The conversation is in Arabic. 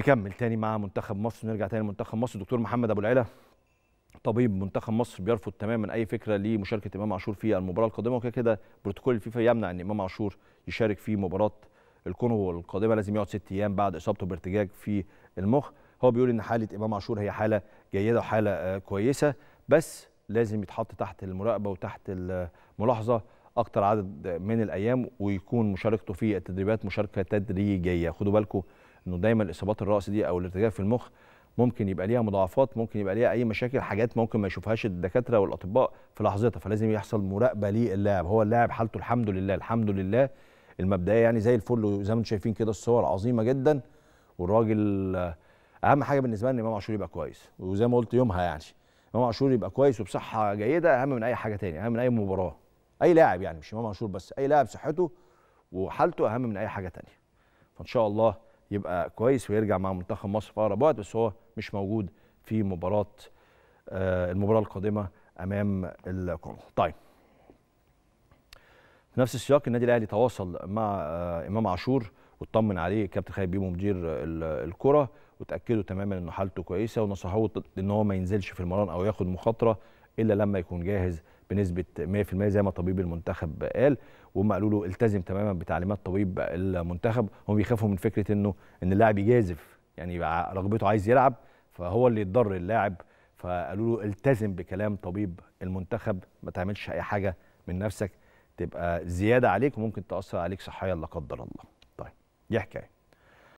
نكمل تاني مع منتخب مصر نرجع تاني لمنتخب مصر دكتور محمد ابو العلا طبيب منتخب مصر بيرفض تماما اي فكره لمشاركه امام عاشور في المباراه القادمه وكده كده بروتوكول الفيفا يمنع ان امام عاشور يشارك في مباراه الكونغو القادمه لازم يقعد ست ايام بعد اصابته بارتجاج في المخ هو بيقول ان حاله امام عاشور هي حاله جيده وحاله آه، كويسه بس لازم يتحط تحت المراقبه وتحت الملاحظه اكتر عدد من الايام ويكون مشاركته في التدريبات مشاركه تدريجيه خدوا بالكم انه دايما اصابات الراس دي او الارتجاع في المخ ممكن يبقى ليها مضاعفات ممكن يبقى ليها اي مشاكل حاجات ممكن ما يشوفهاش الدكاتره والاطباء في لحظتها فلازم يحصل مراقبه للاعب هو اللاعب حالته الحمد لله الحمد لله المبدئيه يعني زي الفل زي ما انتم شايفين كده الصور عظيمه جدا والراجل اهم حاجه بالنسبه لنا امام عاشور يبقى كويس وزي ما قلت يومها يعني امام عاشور يبقى كويس وبصحه جيده اهم من اي حاجه تاني اهم من اي مباراه اي لاعب يعني مش امام عاشور بس اي لاعب صحته وحالته اهم من اي حاجه تانيه فان شاء الله يبقى كويس ويرجع مع منتخب مصر في اقرب وقت بس هو مش موجود في مباراه آه، المباراه القادمه امام الكونغو. طيب في نفس السياق النادي الاهلي تواصل مع آه، امام عاشور واطمن عليه كابتن خالد بيبو مدير الكره وتاكدوا تماما ان حالته كويسه ونصحوه ان هو ما ينزلش في المران او ياخد مخاطره الا لما يكون جاهز بنسبه 100% زي ما طبيب المنتخب قال وهم قالوا له التزم تماما بتعليمات طبيب المنتخب هم بيخافوا من فكره انه ان اللاعب يجازف يعني رغبته عايز يلعب فهو اللي يضر اللاعب فقالوا له التزم بكلام طبيب المنتخب ما تعملش اي حاجه من نفسك تبقى زياده عليك وممكن تاثر عليك صحيا لا قدر الله طيب دي حكايه